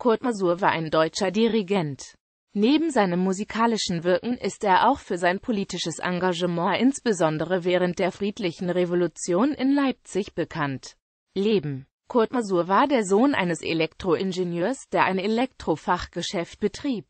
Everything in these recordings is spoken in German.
Kurt Masur war ein deutscher Dirigent. Neben seinem musikalischen Wirken ist er auch für sein politisches Engagement insbesondere während der Friedlichen Revolution in Leipzig bekannt. Leben Kurt Masur war der Sohn eines Elektroingenieurs, der ein Elektrofachgeschäft betrieb.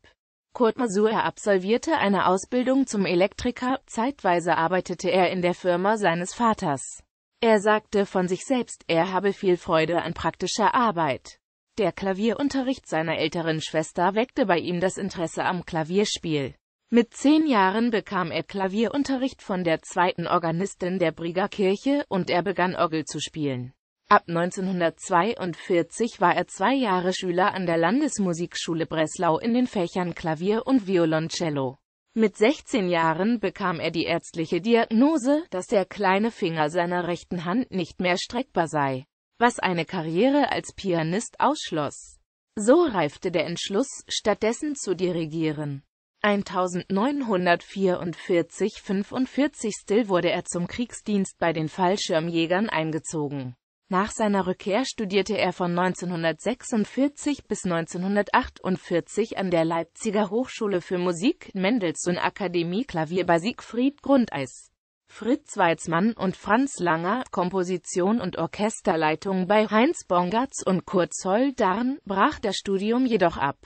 Kurt Masur absolvierte eine Ausbildung zum Elektriker, zeitweise arbeitete er in der Firma seines Vaters. Er sagte von sich selbst, er habe viel Freude an praktischer Arbeit. Der Klavierunterricht seiner älteren Schwester weckte bei ihm das Interesse am Klavierspiel. Mit zehn Jahren bekam er Klavierunterricht von der zweiten Organistin der Brieger Kirche und er begann Orgel zu spielen. Ab 1942 war er zwei Jahre Schüler an der Landesmusikschule Breslau in den Fächern Klavier und Violoncello. Mit 16 Jahren bekam er die ärztliche Diagnose, dass der kleine Finger seiner rechten Hand nicht mehr streckbar sei was eine Karriere als Pianist ausschloss. So reifte der Entschluss, stattdessen zu dirigieren. 1944-45 wurde er zum Kriegsdienst bei den Fallschirmjägern eingezogen. Nach seiner Rückkehr studierte er von 1946 bis 1948 an der Leipziger Hochschule für Musik, Mendelssohn Akademie Klavier bei Siegfried Grundeis. Fritz Weizmann und Franz Langer, Komposition und Orchesterleitung bei Heinz Bongatz und Kurt zoll Zolldarn, brach das Studium jedoch ab.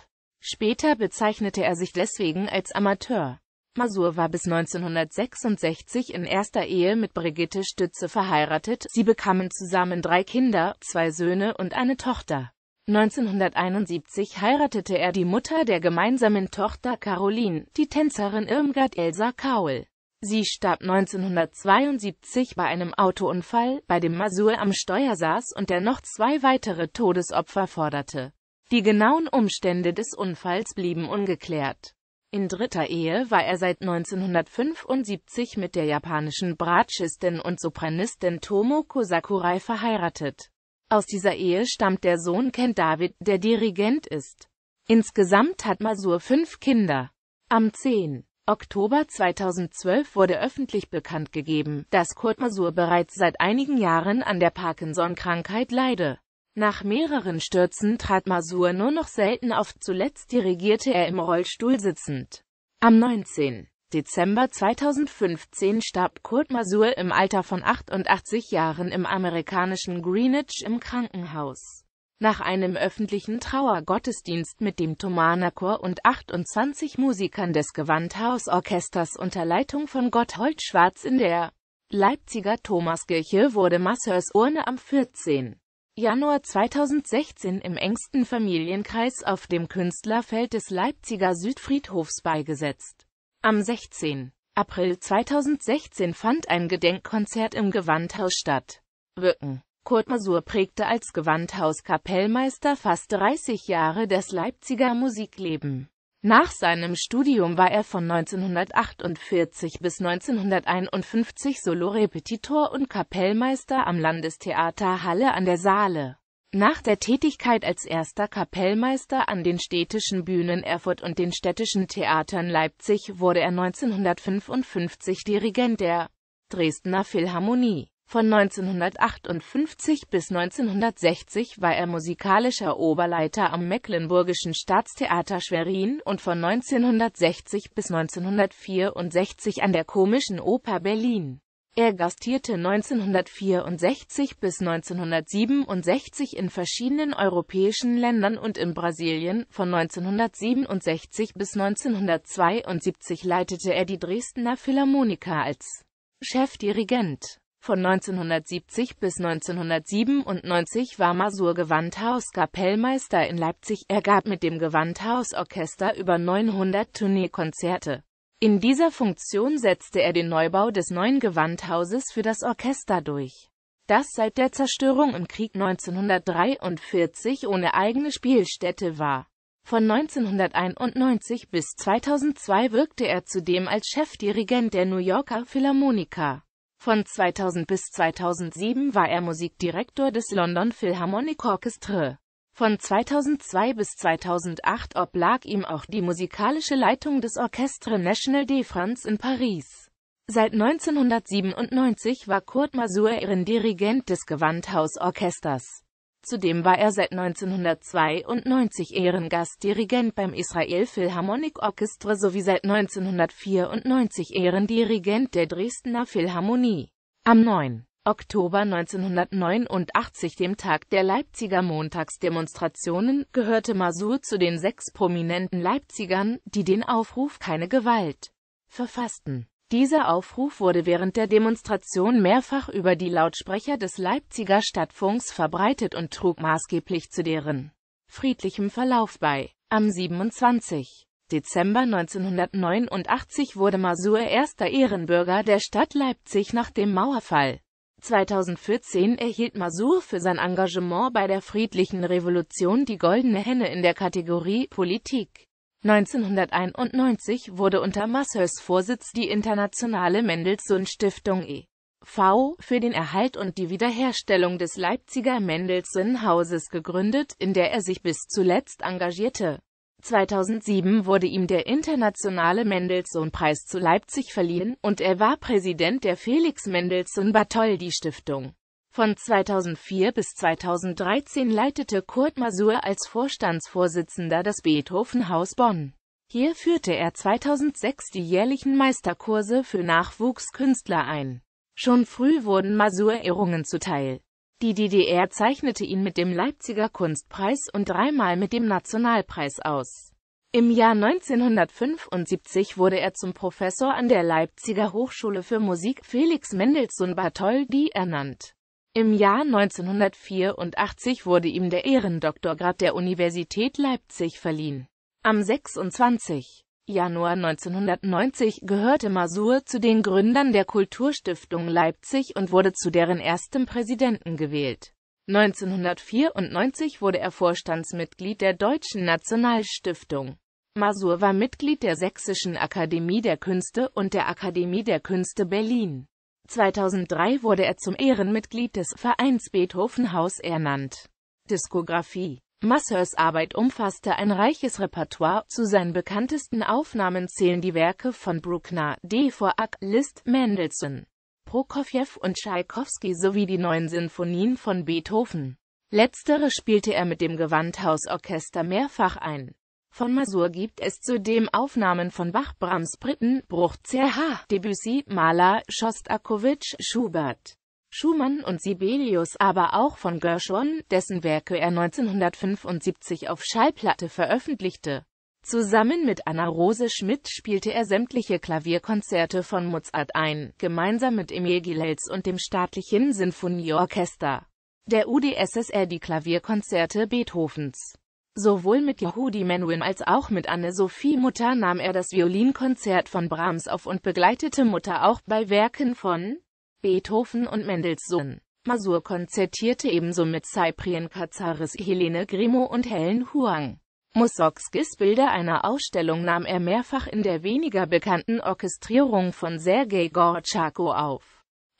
Später bezeichnete er sich deswegen als Amateur. Masur war bis 1966 in erster Ehe mit Brigitte Stütze verheiratet, sie bekamen zusammen drei Kinder, zwei Söhne und eine Tochter. 1971 heiratete er die Mutter der gemeinsamen Tochter Caroline, die Tänzerin Irmgard Elsa Kaul. Sie starb 1972 bei einem Autounfall, bei dem Masur am Steuer saß und der noch zwei weitere Todesopfer forderte. Die genauen Umstände des Unfalls blieben ungeklärt. In dritter Ehe war er seit 1975 mit der japanischen Bratschistin und Sopranistin Tomoko Sakurai verheiratet. Aus dieser Ehe stammt der Sohn Ken David, der Dirigent ist. Insgesamt hat Masur fünf Kinder. Am 10. Oktober 2012 wurde öffentlich bekannt gegeben, dass Kurt Masur bereits seit einigen Jahren an der Parkinson-Krankheit leide. Nach mehreren Stürzen trat Masur nur noch selten auf, zuletzt dirigierte er im Rollstuhl sitzend. Am 19. Dezember 2015 starb Kurt Masur im Alter von 88 Jahren im amerikanischen Greenwich im Krankenhaus. Nach einem öffentlichen Trauergottesdienst mit dem Thomanerchor und 28 Musikern des Gewandhausorchesters unter Leitung von Gotthold Schwarz in der Leipziger Thomaskirche wurde Massers Urne am 14. Januar 2016 im engsten Familienkreis auf dem Künstlerfeld des Leipziger Südfriedhofs beigesetzt. Am 16. April 2016 fand ein Gedenkkonzert im Gewandhaus statt. Wirken Kurt Masur prägte als Gewandhauskapellmeister fast 30 Jahre das Leipziger Musikleben. Nach seinem Studium war er von 1948 bis 1951 Solorepetitor und Kapellmeister am Landestheater Halle an der Saale. Nach der Tätigkeit als erster Kapellmeister an den städtischen Bühnen Erfurt und den städtischen Theatern Leipzig wurde er 1955 Dirigent der Dresdner Philharmonie. Von 1958 bis 1960 war er musikalischer Oberleiter am Mecklenburgischen Staatstheater Schwerin und von 1960 bis 1964 an der Komischen Oper Berlin. Er gastierte 1964 bis 1967 in verschiedenen europäischen Ländern und in Brasilien, von 1967 bis 1972 leitete er die Dresdner Philharmoniker als Chefdirigent. Von 1970 bis 1997 war Masur Gewandhaus Kapellmeister in Leipzig. Er gab mit dem Gewandhausorchester über 900 Tourneekonzerte. In dieser Funktion setzte er den Neubau des neuen Gewandhauses für das Orchester durch, das seit der Zerstörung im Krieg 1943 ohne eigene Spielstätte war. Von 1991 bis 2002 wirkte er zudem als Chefdirigent der New Yorker Philharmoniker. Von 2000 bis 2007 war er Musikdirektor des London Philharmonic Orchestra. Von 2002 bis 2008 oblag ihm auch die musikalische Leitung des Orchestre National de France in Paris. Seit 1997 war Kurt Masur Ehrendirigent des Gewandhausorchesters. Zudem war er seit 1992 Ehrengastdirigent beim Israel Philharmonic Orchestra sowie seit 1994 Ehrendirigent der Dresdner Philharmonie. Am 9. Oktober 1989, dem Tag der Leipziger Montagsdemonstrationen, gehörte Masur zu den sechs prominenten Leipzigern, die den Aufruf »Keine Gewalt« verfassten. Dieser Aufruf wurde während der Demonstration mehrfach über die Lautsprecher des Leipziger Stadtfunks verbreitet und trug maßgeblich zu deren friedlichem Verlauf bei. Am 27. Dezember 1989 wurde Masur erster Ehrenbürger der Stadt Leipzig nach dem Mauerfall. 2014 erhielt Masur für sein Engagement bei der Friedlichen Revolution die Goldene Henne in der Kategorie Politik. 1991 wurde unter Massers Vorsitz die Internationale Mendelssohn-Stiftung e.V. für den Erhalt und die Wiederherstellung des Leipziger Mendelssohn-Hauses gegründet, in der er sich bis zuletzt engagierte. 2007 wurde ihm der Internationale Mendelssohn-Preis zu Leipzig verliehen, und er war Präsident der Felix Mendelssohn-Bartholdy-Stiftung von 2004 bis 2013 leitete Kurt Masur als Vorstandsvorsitzender das Beethovenhaus Bonn. Hier führte er 2006 die jährlichen Meisterkurse für Nachwuchskünstler ein. Schon früh wurden Masur Ehrungen zuteil. Die DDR zeichnete ihn mit dem Leipziger Kunstpreis und dreimal mit dem Nationalpreis aus. Im Jahr 1975 wurde er zum Professor an der Leipziger Hochschule für Musik Felix Mendelssohn Bartholdy ernannt. Im Jahr 1984 wurde ihm der Ehrendoktorgrad der Universität Leipzig verliehen. Am 26. Januar 1990 gehörte Masur zu den Gründern der Kulturstiftung Leipzig und wurde zu deren erstem Präsidenten gewählt. 1994 wurde er Vorstandsmitglied der Deutschen Nationalstiftung. Masur war Mitglied der Sächsischen Akademie der Künste und der Akademie der Künste Berlin. 2003 wurde er zum Ehrenmitglied des Vereins Beethovenhaus ernannt. Diskografie Massers Arbeit umfasste ein reiches Repertoire, zu seinen bekanntesten Aufnahmen zählen die Werke von Bruckner, D. Dvorak, Liszt, Mendelssohn, Prokofjew und Tschaikowski sowie die neuen Sinfonien von Beethoven. Letztere spielte er mit dem Gewandhausorchester mehrfach ein von Masur gibt es zudem Aufnahmen von Bach, Brahms, Britten, Bruch, C.H., Debussy, Mahler, Schostakowitsch, Schubert. Schumann und Sibelius, aber auch von Gershwin, dessen Werke er 1975 auf Schallplatte veröffentlichte. Zusammen mit Anna Rose Schmidt spielte er sämtliche Klavierkonzerte von Mozart ein, gemeinsam mit Emil Gilels und dem Staatlichen Sinfonieorchester der UdSSR die Klavierkonzerte Beethovens. Sowohl mit Yehudi Menuhin als auch mit Anne-Sophie Mutter nahm er das Violinkonzert von Brahms auf und begleitete Mutter auch bei Werken von Beethoven und Mendelssohn. Masur konzertierte ebenso mit Cyprien Katsaris, Helene Grimo und Helen Huang. Mussorgskis Bilder einer Ausstellung nahm er mehrfach in der weniger bekannten Orchestrierung von Sergei Gortschako auf.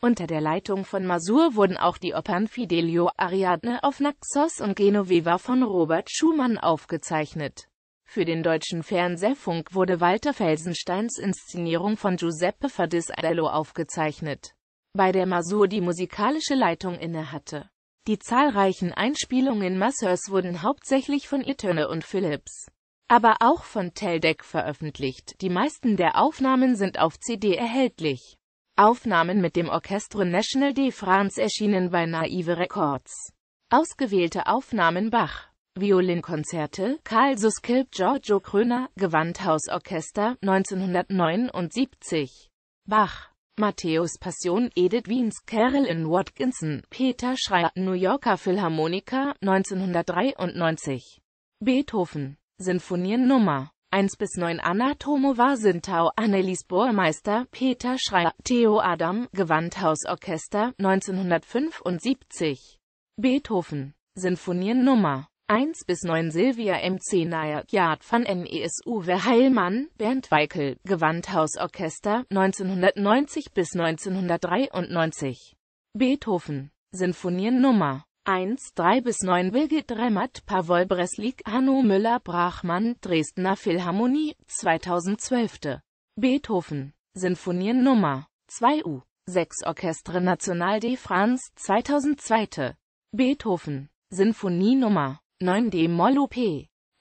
Unter der Leitung von Masur wurden auch die Opern Fidelio, Ariadne auf Naxos und Genoveva von Robert Schumann aufgezeichnet. Für den deutschen Fernsehfunk wurde Walter Felsensteins Inszenierung von Giuseppe Fadis Fadisarello aufgezeichnet, bei der Masur die musikalische Leitung innehatte. Die zahlreichen Einspielungen Masseurs wurden hauptsächlich von Eterne und Philips, aber auch von Teldec veröffentlicht. Die meisten der Aufnahmen sind auf CD erhältlich. Aufnahmen mit dem Orchestre National de France erschienen bei Naive Records. Ausgewählte Aufnahmen Bach. Violinkonzerte, Karl Suskilp, Giorgio Kröner, Gewandhausorchester, 1979. Bach. Matthäus Passion, Edith Wiens, Carolyn Watkinson, Peter Schreier, New Yorker Philharmoniker, 1993. Beethoven. Sinfonien Nummer 1 bis 9 Anna Tomova Sintau, Annelies Bohrmeister, Peter Schreier, Theo Adam, Gewandhausorchester, 1975. Beethoven. Sinfonien Nummer 1 bis 9 Silvia M. Zehneier, Jad van NESU Heilmann, Bernd Weikel, Gewandhausorchester, 1990 bis 1993. Beethoven. Sinfonien Nummer 1, 3 bis 9 Birgit Remmert, Pawol Breslik, Hanno Müller, Brachmann, Dresdner Philharmonie, 2012. Beethoven, Sinfonien Nummer 2 U. 6 Orchestre National de France, 2002. Beethoven, Sinfonie Nummer 9 d Moll op.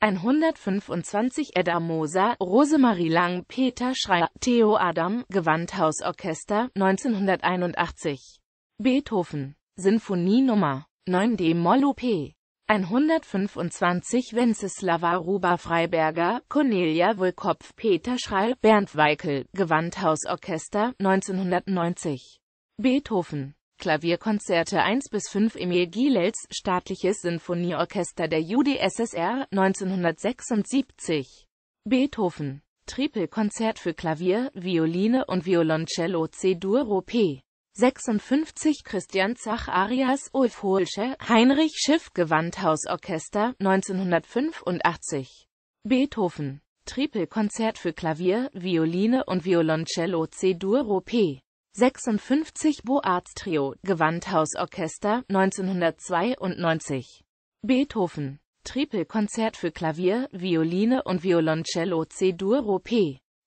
125 Edda Moser, Rosemarie Lang, Peter Schreier, Theo Adam, Gewandhausorchester, 1981. Beethoven, Sinfonie Nummer 9 D-Moll OP 125 Wenceslava Ruba Freiberger, Cornelia Wohlkopf Peter Schreil, Bernd Weikel, Gewandhausorchester, 1990. Beethoven. Klavierkonzerte 1 bis 5 Emil Gilels, Staatliches Sinfonieorchester der UdSSR, 1976. Beethoven. Tripelkonzert für Klavier, Violine und Violoncello C-Dur OP. 56 Christian Zach Arias Ulf Holsche, Heinrich Schiff Gewandhausorchester, 1985 Beethoven Tripelkonzert für Klavier, Violine und Violoncello C-Dur op. 56 Boaz Trio, Gewandhausorchester, 1992 Beethoven Tripelkonzert für Klavier, Violine und Violoncello C-Dur op.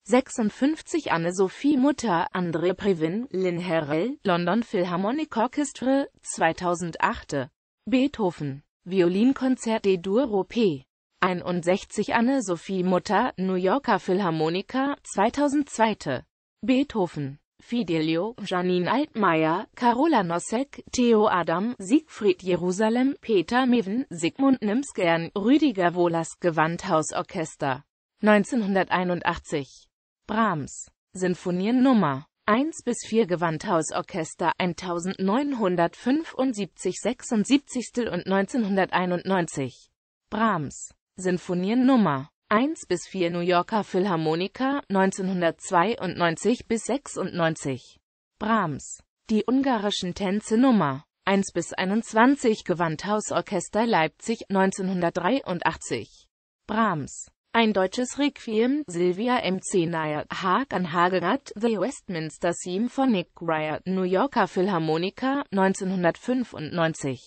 56 Anne-Sophie Mutter, André Previn, Lynn Herrell, London Philharmonic Orchestra, 2008 Beethoven, Violinkonzert de Duro P. 61 Anne-Sophie Mutter, New Yorker Philharmoniker, 2002 Beethoven, Fidelio, Janine Altmaier, Carola Nosek, Theo Adam, Siegfried Jerusalem, Peter Meven, Sigmund Nimsgern, Rüdiger Wolas Gewandhausorchester. 1981 Brahms. Sinfonien Nummer 1 bis 4 Gewandhausorchester 1975 76 und 1991. Brahms. Sinfonien Nummer 1 bis 4 New Yorker Philharmoniker 1992 bis 96. Brahms. Die ungarischen Tänze Nummer 1 bis 21 Gewandhausorchester Leipzig 1983. Brahms. Ein deutsches Requiem, Sylvia M. Nair, Hakan Hagenat, The Westminster Symphonic Choir, New Yorker Philharmoniker, 1995.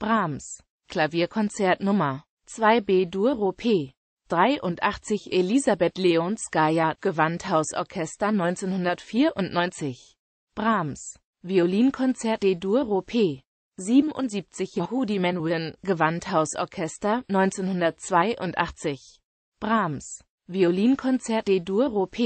Brahms. Klavierkonzert Nummer 2 b Duro P. 83 Elisabeth Leonskaya, Gewandhausorchester 1994. Brahms. Violinkonzert D-Dur Op. 77 Yehudi Menuhin, Gewandhausorchester 1982. Brahms, Violinkonzert D-Dur op.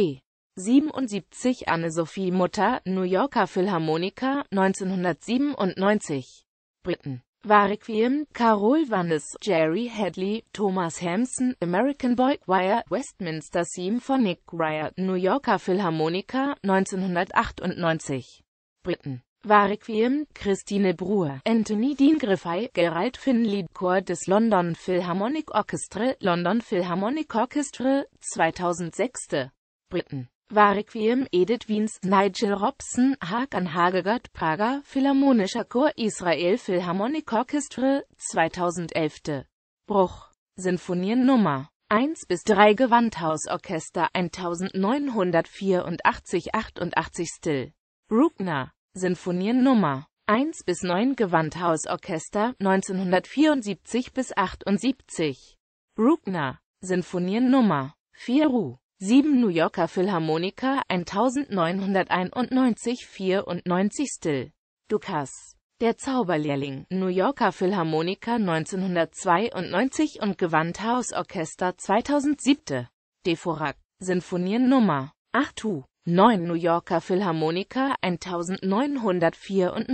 77 Anne-Sophie Mutter, New Yorker Philharmoniker, 1997 Briten war Requiem, Carol Vannes, Jerry Hadley, Thomas Hampson, American Boy Choir, Westminster Symphonic Choir, New Yorker Philharmoniker, 1998 Briten war Christine Bruer, Anthony Dean Griffey, Gerald Finley, Chor des London Philharmonic Orchestra, London Philharmonic Orchestra, 2006. Briten. War Edith Wiens, Nigel Robson, Hakan Hagegard, Prager Philharmonischer Chor, Israel Philharmonic Orchestra, 2011. Bruch. Sinfonien Nummer 1 bis 3 Gewandhausorchester 1984 88 Still. Bruckner Symphonien Nummer 1 bis 9 Gewandhausorchester 1974 bis 78 Bruckner Sinfonien Nummer 4 Ru 7 New Yorker Philharmoniker 1991 94 Still Dukas Der Zauberlehrling New Yorker Philharmoniker 1992 und Gewandhausorchester 2007 Deforak. Sinfonien Nummer 8 Hu 9 New Yorker Philharmoniker 1994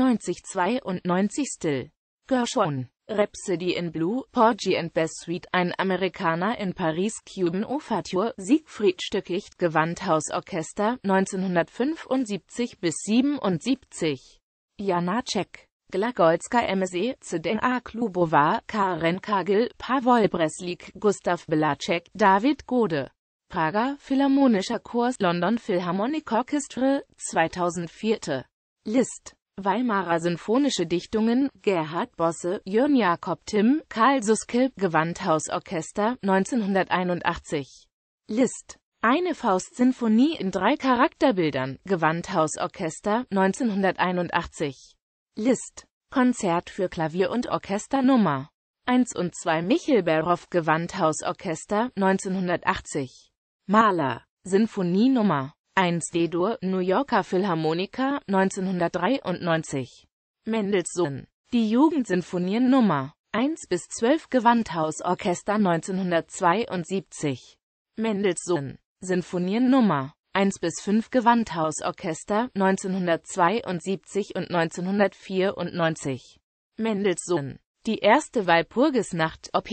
92 Still. Gershon. Rhapsody in Blue, Porgy and Bess Suite, ein Amerikaner in Paris, Cuban Ouvertüre, Siegfried Stückicht, Gewandhausorchester, 1975 bis 77. Jana Janacek, Glagolska MSE, Zdenka Klubova, Karen Kagel, Pawol Breslik, Gustav Belacek, David Gode. Prager Philharmonischer Chor London Philharmonic Orchestra, 2004. List Weimarer Sinfonische Dichtungen, Gerhard Bosse, Jörn Jakob Timm, Karl Suske, Gewandhausorchester, 1981. List eine Faustsinfonie in drei Charakterbildern, Gewandhausorchester, 1981. List. Konzert für Klavier und Orchester Nummer 1 und 2 Michel Berhoff Gewandhausorchester, 1980. Mahler, Sinfonie Nummer 1 D-Dur, New Yorker Philharmoniker, 1993. Mendelssohn, die Jugendsinfonien Nummer 1 bis 12 Gewandhausorchester 1972. Mendelssohn, Sinfonien Nummer 1 bis 5 Gewandhausorchester 1972 und 1994. Mendelssohn, die erste Walpurgisnacht OP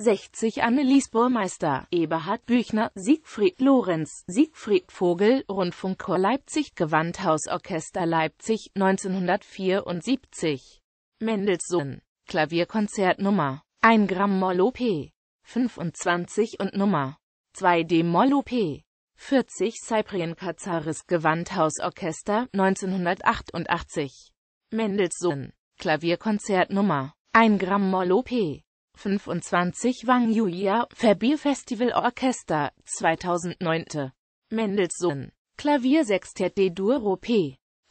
60 Annelies Burmeister, Eberhard Büchner, Siegfried Lorenz, Siegfried Vogel, Rundfunkchor Leipzig, Gewandhausorchester Leipzig, 1974. Mendelssohn, Klavierkonzert Nummer 1 Gramm Moll OP 25 und Nummer 2 D Moll OP 40 Cyprien Kazaris Gewandhausorchester, 1988. Mendelssohn, Klavierkonzert Nummer 1 Gramm Moll OP 25 Wang Yuya, Verbier Festival Orchester, 2009. Mendelssohn, Klavier Sextet D-Dur Rop.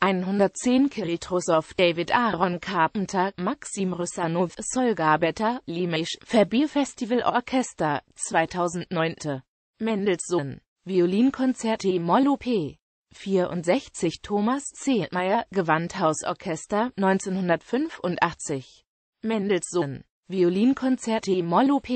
110 Kiritrosow, David Aaron Carpenter, Maxim Rysanov Solga Better, Limesh, Verbier Festival Orchester, 2009. Mendelssohn, Violinkonzert E-Moll OP. 64 Thomas C. Meyer, Gewandhausorchester, 1985. Mendelssohn Violinkonzert e Moll op.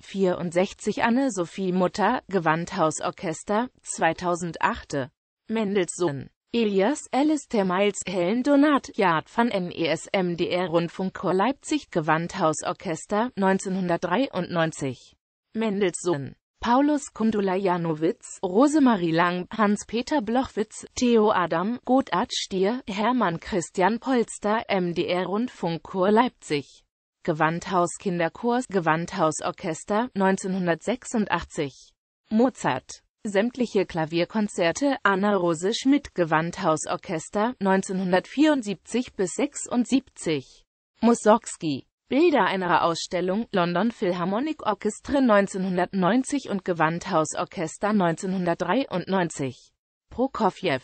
64 Anne-Sophie Mutter, Gewandhausorchester, 2008 Mendelssohn Elias Alistair Miles Helen Donat Yad van NESMDR Rundfunkchor Leipzig Gewandhausorchester 1993 Mendelssohn Paulus Kundula Janowitz, Rosemarie Lang, Hans-Peter Blochwitz, Theo Adam, Gotthard Stier, Hermann Christian Polster, MDR Rundfunkchor Leipzig Gewandhaus Kinderchors Gewandhaus Orchester 1986 Mozart Sämtliche Klavierkonzerte Anna Rose Schmidt Gewandhaus Orchester 1974 bis 76 Mussorgsky Bilder einer Ausstellung London Philharmonic Orchestra 1990 und Gewandhaus Orchester 1993 Prokofjew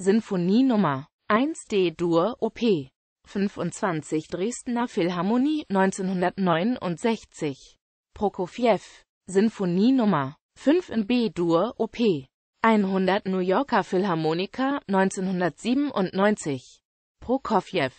Sinfonie Nummer 1 D-Dur OP 25 Dresdner Philharmonie 1969 Prokofjew Sinfonie Nummer 5 in B-Dur OP 100 New Yorker Philharmoniker 1997 Prokofjew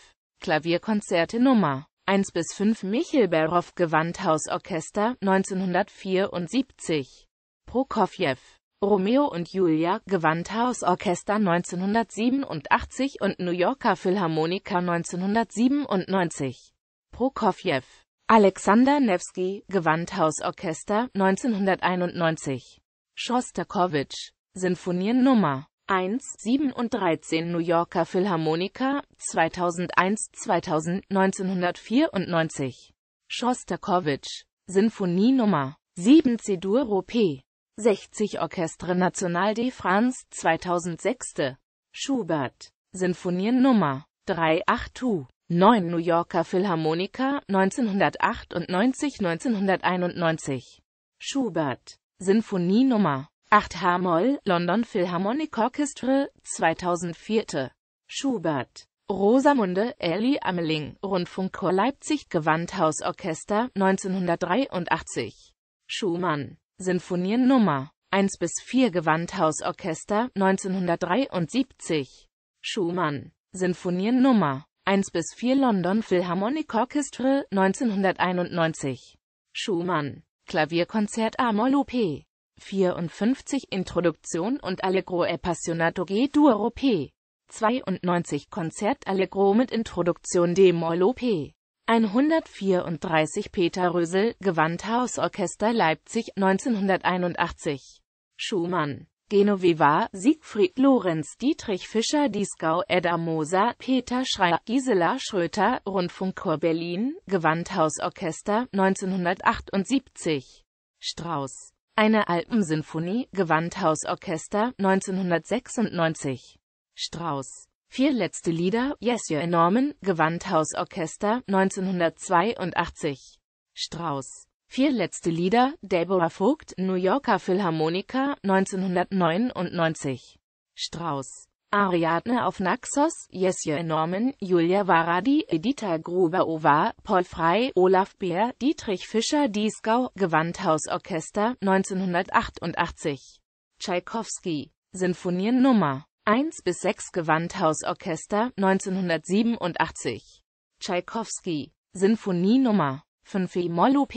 Klavierkonzerte Nummer 1 bis 5 Michel Berhoff Gewandhausorchester 1974 Prokofjew Romeo und Julia, Gewandhausorchester 1987 und New Yorker Philharmoniker 1997. Prokofjew, Alexander Nevsky, Gewandhausorchester 1991. Schostakowitsch, Sinfonien Nummer 1, 7 und 13 New Yorker Philharmoniker 2001, 2000, 1994. Schostakowitsch, Sinfonie Nummer 7 C-Dur P. 60 Orchestre National de France, 2006. Schubert. Sinfonien Nummer 382. 9 New Yorker Philharmoniker, 1998 1991. Schubert. Sinfonie Nummer 8 H-Moll, London Philharmonic Orchestra, 2004. Schubert. Rosamunde Ellie Ameling, Rundfunkchor Leipzig Gewandhausorchester, 1983. Schumann. Sinfonien Nummer 1 bis 4 Gewandhausorchester 1973 Schumann Sinfonien Nummer 1 bis 4 London Philharmonic Orchestra 1991 Schumann Klavierkonzert Amor P. 54 Introduktion und Allegro e Passionato G-Duo P. 92 Konzert Allegro mit Introduktion d Moll P. 134 Peter Rösel, Gewandhausorchester Leipzig, 1981. Schumann, Genoveva, Siegfried Lorenz, Dietrich Fischer, Diesgau, Edda Moser, Peter Schreier, Gisela Schröter, Rundfunkchor Berlin, Gewandhausorchester, 1978. Strauß. eine Alpensinfonie, Gewandhausorchester, 1996. Strauß. Vier letzte Lieder, Yes Your Norman, Gewandhausorchester, 1982. Strauss. Vier letzte Lieder, Deborah Vogt, New Yorker Philharmoniker, 1999. Strauss. Ariadne auf Naxos, Jesje Norman, Julia Varadi, Editha gruber ovar Paul Frey, Olaf Beer, Dietrich Fischer Diesgau, Gewandhausorchester, 1988. Tchaikovsky. Sinfonien Nummer 1 bis 6 Gewandhausorchester 1987. Tschaikowski, Sinfonie Nummer 5 e Moll op.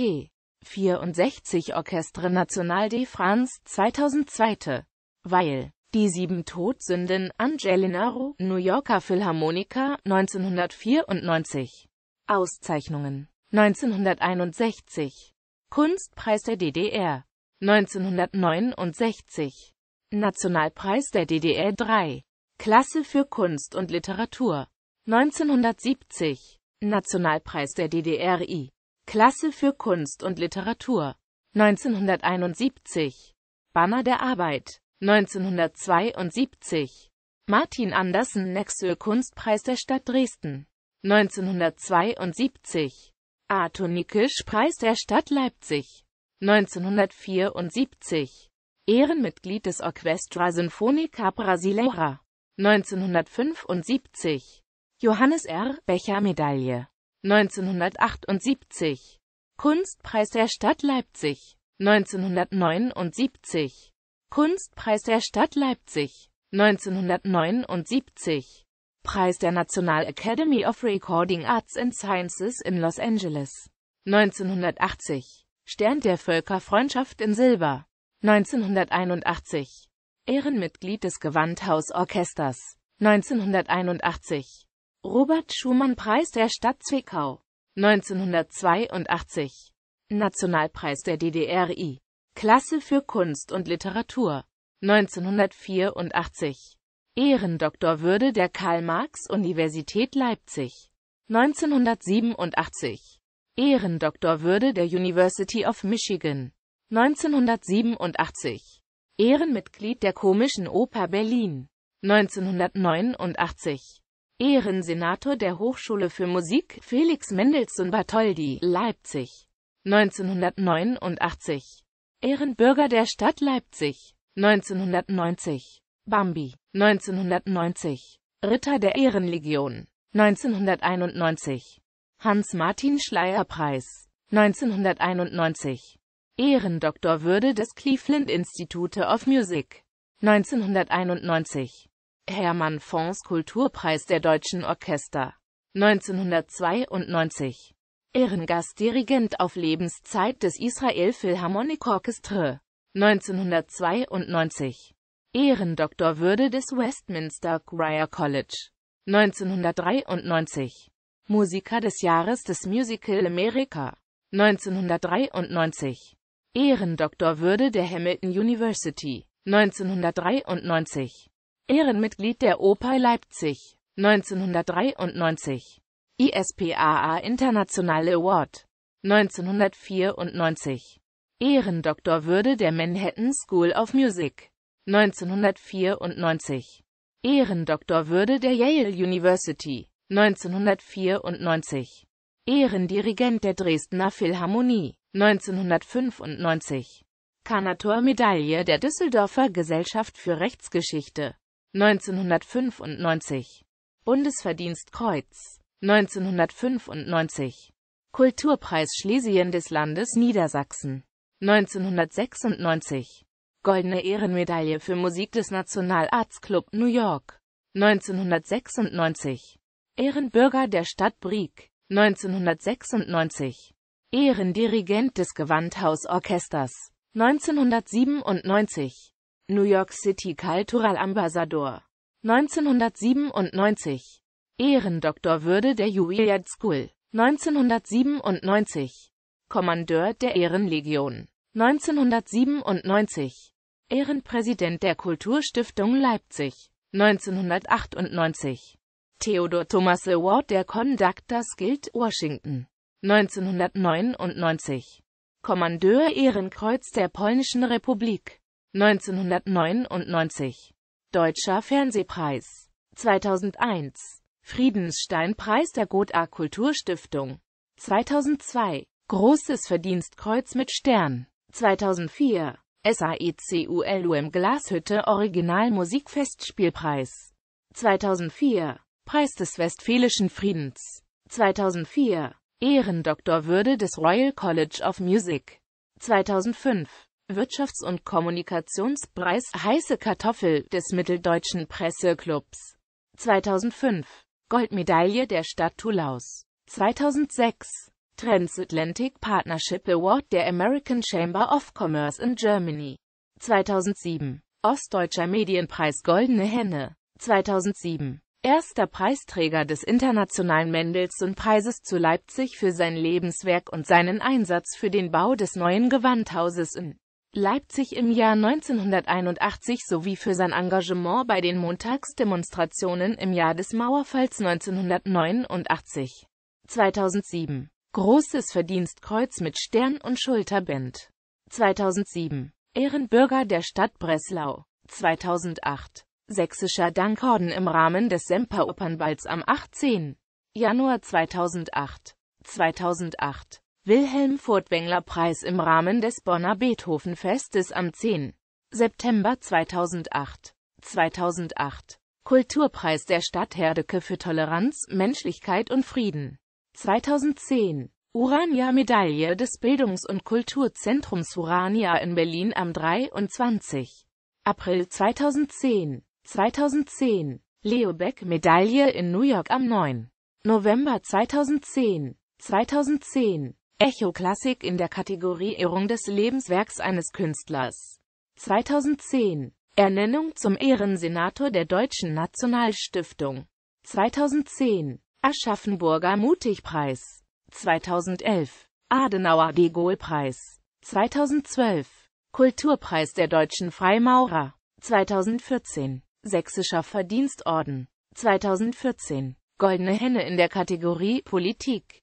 64 Orchestre National de France 2002. Weil die sieben Todsünden Angelinaro, New Yorker Philharmoniker 1994. Auszeichnungen 1961. Kunstpreis der DDR 1969. Nationalpreis der DDR 3. Klasse für Kunst und Literatur. 1970. Nationalpreis der DDRI. Klasse für Kunst und Literatur. 1971. Banner der Arbeit. 1972. Martin Andersen Nexö Kunstpreis der Stadt Dresden. 1972. Arthur Nikisch Preis der Stadt Leipzig. 1974. Ehrenmitglied des Orchestra Sinfonica Brasileira. 1975 Johannes R. Becher Medaille 1978 Kunstpreis der Stadt Leipzig 1979 Kunstpreis der Stadt Leipzig 1979 Preis der National Academy of Recording Arts and Sciences in Los Angeles 1980 Stern der Völkerfreundschaft in Silber 1981 Ehrenmitglied des Gewandhausorchesters 1981 Robert Schumann-Preis der Stadt Zwickau 1982 Nationalpreis der DDRI Klasse für Kunst und Literatur 1984 Ehrendoktorwürde der Karl-Marx-Universität Leipzig 1987 Ehrendoktorwürde der University of Michigan 1987 Ehrenmitglied der Komischen Oper Berlin 1989 Ehrensenator der Hochschule für Musik Felix Mendelssohn Bartholdy Leipzig 1989 Ehrenbürger der Stadt Leipzig 1990 Bambi 1990 Ritter der Ehrenlegion 1991 Hans-Martin-Schleyer-Preis 1991 Ehrendoktorwürde des Cleveland Institute of Music. 1991 Hermann Fons Kulturpreis der Deutschen Orchester. 1992 Ehrengastdirigent auf Lebenszeit des Israel Philharmonic Orchestra. 1992 Ehrendoktorwürde des Westminster Choir College. 1993 Musiker des Jahres des Musical America. 1993 Ehrendoktorwürde der Hamilton University 1993, Ehrenmitglied der Oper Leipzig 1993, ISPAA International Award 1994, Ehrendoktorwürde der Manhattan School of Music 1994, Ehrendoktorwürde der Yale University 1994, Ehrendirigent der Dresdner Philharmonie 1995 Kanator-Medaille der Düsseldorfer Gesellschaft für Rechtsgeschichte 1995 Bundesverdienstkreuz 1995 Kulturpreis Schlesien des Landes Niedersachsen 1996 Goldene Ehrenmedaille für Musik des Nationalartsclub New York 1996 Ehrenbürger der Stadt Brieg 1996 Ehrendirigent des Gewandhausorchesters. 1997 New York City Cultural Ambassador 1997 Ehrendoktorwürde der Juilliard School 1997 Kommandeur der Ehrenlegion 1997 Ehrenpräsident der Kulturstiftung Leipzig 1998 Theodor Thomas Award der Conductors Guild Washington 1999 Kommandeur Ehrenkreuz der Polnischen Republik 1999 Deutscher Fernsehpreis 2001 Friedenssteinpreis der Gotha Kulturstiftung 2002 Großes Verdienstkreuz mit Stern 2004 SAECULUM Glashütte Original Musikfestspielpreis 2004 Preis des Westfälischen Friedens 2004 Ehrendoktorwürde des Royal College of Music. 2005 Wirtschafts- und Kommunikationspreis Heiße Kartoffel des Mitteldeutschen Presseclubs. 2005 Goldmedaille der Stadt Toulouse. 2006 Transatlantic Partnership Award der American Chamber of Commerce in Germany. 2007 Ostdeutscher Medienpreis Goldene Henne. 2007 erster Preisträger des Internationalen Mendelssohn-Preises zu Leipzig für sein Lebenswerk und seinen Einsatz für den Bau des neuen Gewandhauses in Leipzig im Jahr 1981 sowie für sein Engagement bei den Montagsdemonstrationen im Jahr des Mauerfalls 1989. 2007 Großes Verdienstkreuz mit Stern und Schulterband. 2007 Ehrenbürger der Stadt Breslau. 2008 Sächsischer Dankorden im Rahmen des Semper Opernballs am 18. Januar 2008. 2008. Wilhelm Furtwängler Preis im Rahmen des Bonner Beethovenfestes am 10. September 2008. 2008. Kulturpreis der Stadt Herdecke für Toleranz, Menschlichkeit und Frieden. 2010. Urania-Medaille des Bildungs- und Kulturzentrums Urania in Berlin am 23. April 2010 2010 Leo Beck Medaille in New York am 9. November 2010 2010 Echo Klassik in der Kategorie Ehrung des Lebenswerks eines Künstlers 2010 Ernennung zum Ehrensenator der Deutschen Nationalstiftung 2010 Aschaffenburger Mutigpreis 2011 Adenauer de Gaulle Preis 2012 Kulturpreis der deutschen Freimaurer 2014 Sächsischer Verdienstorden 2014 Goldene Henne in der Kategorie Politik